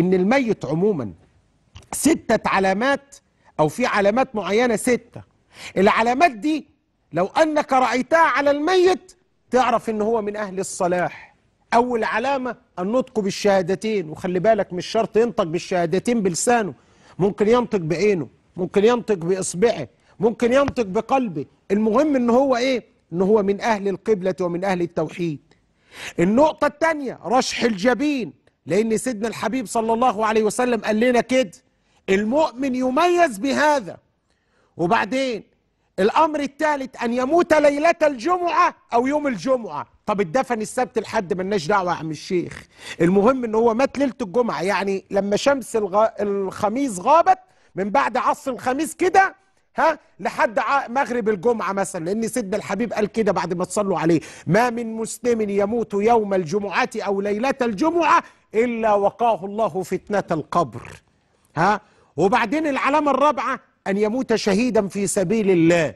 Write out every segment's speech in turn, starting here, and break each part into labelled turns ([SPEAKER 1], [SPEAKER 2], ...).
[SPEAKER 1] ان الميت عموما ستة علامات او في علامات معينة ستة العلامات دي لو انك رأيتها على الميت تعرف ان هو من اهل الصلاح اول علامة النطق بالشهادتين وخلي بالك مش شرط ينطق بالشهادتين بلسانه ممكن ينطق بعينه ممكن ينطق باصبعه ممكن ينطق بقلبه المهم ان هو ايه ان هو من اهل القبلة ومن اهل التوحيد النقطة الثانية رشح الجبين لأن سيدنا الحبيب صلى الله عليه وسلم قال لنا كده المؤمن يميز بهذا وبعدين الأمر الثالث أن يموت ليلة الجمعة أو يوم الجمعة طب اتدفن السبت لحد ملناش دعوة يا عم الشيخ المهم ان هو مات ليلة الجمعة يعني لما شمس الغ... الخميس غابت من بعد عصر الخميس كده ها لحد مغرب الجمعة مثلا لأن سيدنا الحبيب قال كده بعد ما تصلوا عليه ما من مسلم يموت يوم الجمعة أو ليلة الجمعة إلا وقاه الله فتنة القبر ها وبعدين العلامة الرابعة أن يموت شهيدا في سبيل الله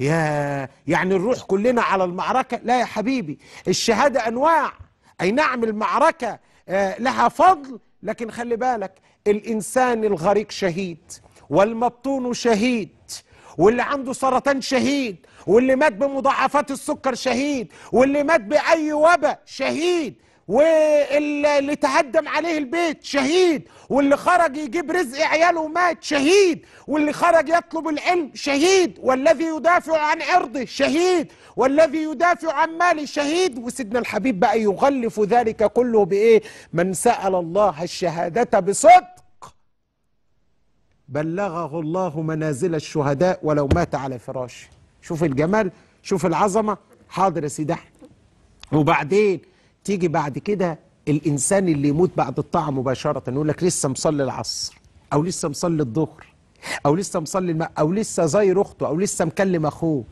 [SPEAKER 1] يا يعني نروح كلنا على المعركة لا يا حبيبي الشهادة أنواع أي نعم المعركة آه، لها فضل لكن خلي بالك الإنسان الغريق شهيد والمبطون شهيد واللي عنده سرطان شهيد واللي مات بمضاعفات السكر شهيد واللي مات بأي وباء شهيد واللي تهدم عليه البيت شهيد واللي خرج يجيب رزق عياله ومات شهيد واللي خرج يطلب العلم شهيد والذي يدافع عن عرضه شهيد والذي يدافع عن ماله شهيد وسيدنا الحبيب بقى يغلف ذلك كله بايه من سأل الله الشهادة بصدق بلغه الله منازل الشهداء ولو مات على فراشه شوف الجمال شوف العظمة حاضر يا سيدي وبعدين تيجي بعد كده الإنسان اللي يموت بعد الطاعة مباشرة يقول لك لسه مصلي العصر أو لسه مصلي الظهر أو لسه مصلي الم... أو لسه زاير أخته أو لسه مكلم أخوه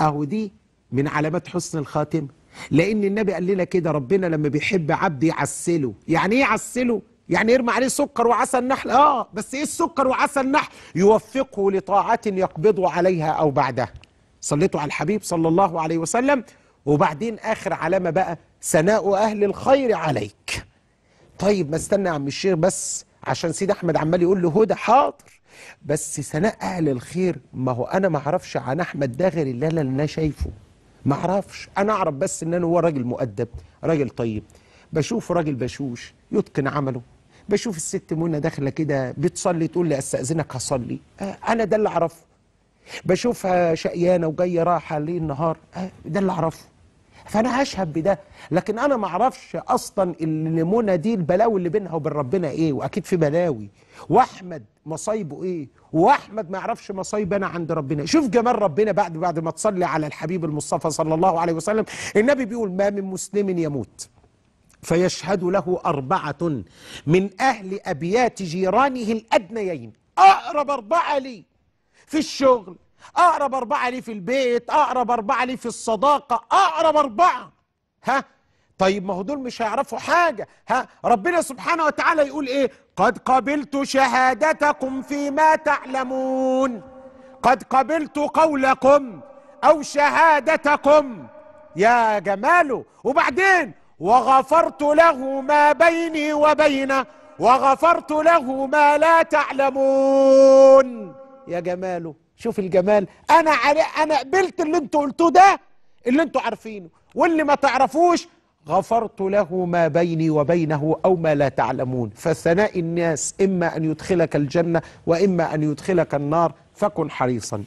[SPEAKER 1] أهو دي من علامات حسن الخاتمة لأن النبي قال لنا كده ربنا لما بيحب عبد يعسله يعني إيه يعسله؟ يعني يرمي عليه سكر وعسل نحل آه بس إيه السكر وعسل نحل؟ يوفقه لطاعة يقبض عليها أو بعدها صليتوا على الحبيب صلى الله عليه وسلم وبعدين اخر علامه بقى ثناء اهل الخير عليك طيب ما استنى يا عم الشيخ بس عشان سيد احمد عمال يقول له هدى حاضر بس ثناء اهل الخير ما هو انا ما اعرفش عن احمد ده غير اللي انا شايفه ما اعرفش انا اعرف بس ان انا هو راجل مؤدب راجل طيب بشوف راجل بشوش يتقن عمله بشوف الست منى داخله كده بتصلي تقول لي استاذنك هصلي انا ده اللي اعرفه بشوفها شقيانه وجايه رايحه ليل نهار آه، ده اللي اعرفه فانا اشهد بده لكن انا ما اعرفش اصلا اللي منى دي البلاوي اللي بينها وبين ربنا ايه واكيد في بلاوي واحمد مصايبه ايه واحمد ما يعرفش مصايب انا عند ربنا شوف جمال ربنا بعد بعد ما تصلي على الحبيب المصطفى صلى الله عليه وسلم النبي بيقول ما من مسلم يموت فيشهد له أربعة من أهل أبيات جيرانه الأدنيين أقرب أربعة لي في الشغل اقرب اربعه ليه في البيت اقرب اربعه ليه في الصداقه اقرب اربعه ها طيب ما هو دول مش هيعرفوا حاجه ها ربنا سبحانه وتعالى يقول ايه قد قبلت شهادتكم فيما تعلمون قد قبلت قولكم او شهادتكم يا جماله وبعدين وغفرت له ما بيني وبينه وغفرت له ما لا تعلمون يا جماله شوف الجمال انا علي انا قبلت اللي انتوا قلتوه ده اللي انتوا عارفينه واللي ما تعرفوش غفرت له ما بيني وبينه او ما لا تعلمون فثناء الناس اما ان يدخلك الجنه واما ان يدخلك النار فكن حريصا